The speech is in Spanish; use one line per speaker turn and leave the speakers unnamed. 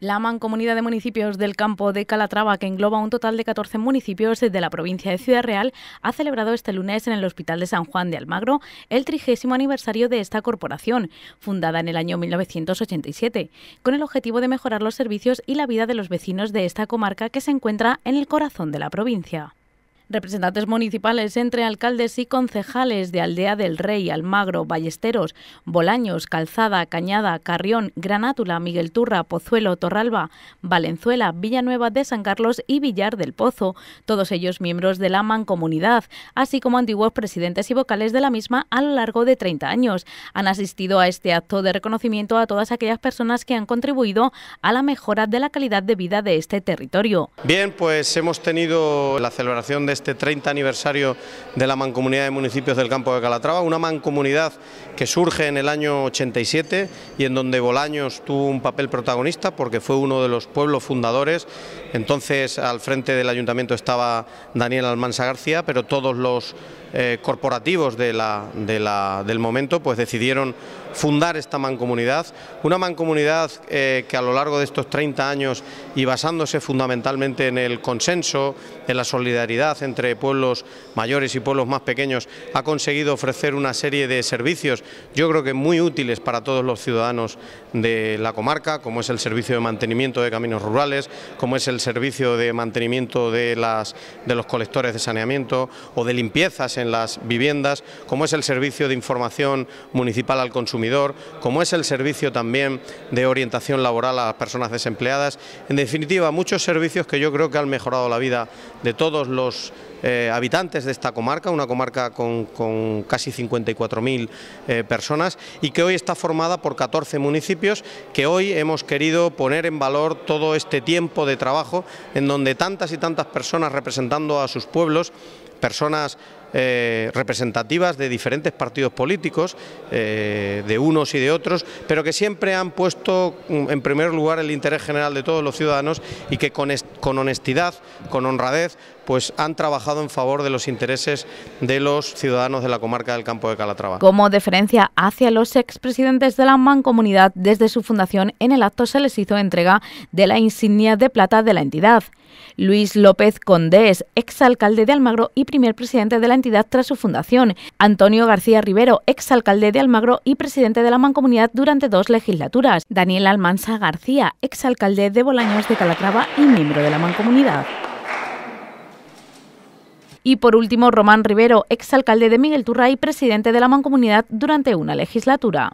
La Mancomunidad de Municipios del Campo de Calatrava, que engloba un total de 14 municipios de la provincia de Ciudad Real, ha celebrado este lunes en el Hospital de San Juan de Almagro el trigésimo aniversario de esta corporación, fundada en el año 1987, con el objetivo de mejorar los servicios y la vida de los vecinos de esta comarca que se encuentra en el corazón de la provincia. Representantes municipales entre alcaldes y concejales de Aldea del Rey, Almagro, Ballesteros, Bolaños, Calzada, Cañada, Carrión, Granátula, Miguel Turra, Pozuelo, Torralba, Valenzuela, Villanueva de San Carlos y Villar del Pozo, todos ellos miembros de la mancomunidad, así como antiguos presidentes y vocales de la misma a lo largo de 30 años. Han asistido a este acto de reconocimiento a todas aquellas personas que han contribuido a la mejora de la calidad de vida de este territorio.
Bien, pues hemos tenido la celebración de este 30 aniversario de la Mancomunidad de Municipios del Campo de Calatrava, una mancomunidad que surge en el año 87 y en donde Bolaños tuvo un papel protagonista porque fue uno de los pueblos fundadores. Entonces al frente del ayuntamiento estaba Daniel Almansa García, pero todos los eh, corporativos de la, del momento pues decidieron fundar esta mancomunidad, una mancomunidad eh, que a lo largo de estos 30 años y basándose fundamentalmente en el consenso, en la solidaridad entre pueblos mayores y pueblos más pequeños, ha conseguido ofrecer una serie de servicios, yo creo que muy útiles para todos los ciudadanos de la comarca, como es el servicio de mantenimiento de caminos rurales, como es el servicio de mantenimiento de, las, de los colectores de saneamiento o de limpiezas en las viviendas, como es el servicio de información municipal al consumidor, como es el servicio también de orientación laboral a las personas desempleadas. En definitiva, muchos servicios que yo creo que han mejorado la vida de todos los eh, habitantes de esta comarca, una comarca con, casi 54.000 eh, personas y que hoy está formada por 14 municipios que hoy hemos querido poner en valor todo este tiempo de trabajo en donde tantas y tantas personas representando a sus pueblos, personas eh, representativas de diferentes partidos políticos, eh, de unos y de otros, pero que siempre han puesto mm, en primer lugar el interés general de todos los ciudadanos y que con, con honestidad, con honradez, pues han trabajado en favor de los intereses de los ciudadanos de la comarca del Campo de Calatrava. Como
deferencia hacia los expresidentes de la mancomunidad desde su fundación, en el acto se les hizo entrega de la insignia de plata de la entidad. Luis López Condés, exalcalde de Almagro y primer presidente de la entidad tras su fundación. Antonio García Rivero, exalcalde de Almagro y presidente de la mancomunidad durante dos legislaturas. Daniel Almansa García, exalcalde de Bolaños de Calatrava y miembro de la mancomunidad. Y por último, Román Rivero, exalcalde de Miguel Turra y presidente de la mancomunidad durante una legislatura.